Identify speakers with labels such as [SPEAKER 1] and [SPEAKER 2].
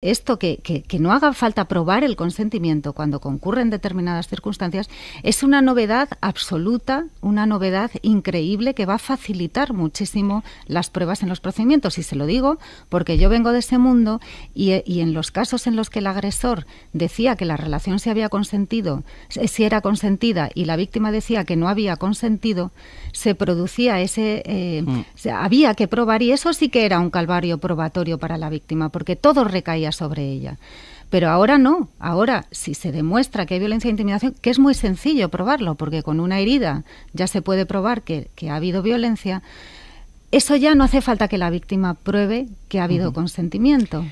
[SPEAKER 1] esto que, no haga falta probar el consentimiento cuando concurren determinadas circunstancias es una novedad absoluta, una novedad increíble que va a facilitar muchísimo las pruebas en los procedimientos. Y se lo digo porque yo vengo de ese mundo y, en los casos en los que el agresor decía que la relación se había consentido, si era consentida y la víctima decía que no había consentido, se producía ese... Eh, mm. había que probar y eso sí que era un calvario probatorio para la víctima porque todo recaía sobre ella. Pero ahora no, ahora si se demuestra que hay violencia e intimidación, que es muy sencillo probarlo, porque con una herida ya se puede probar que, ha habido violencia,
[SPEAKER 2] eso ya no hace falta que la víctima pruebe que ha habido consentimiento.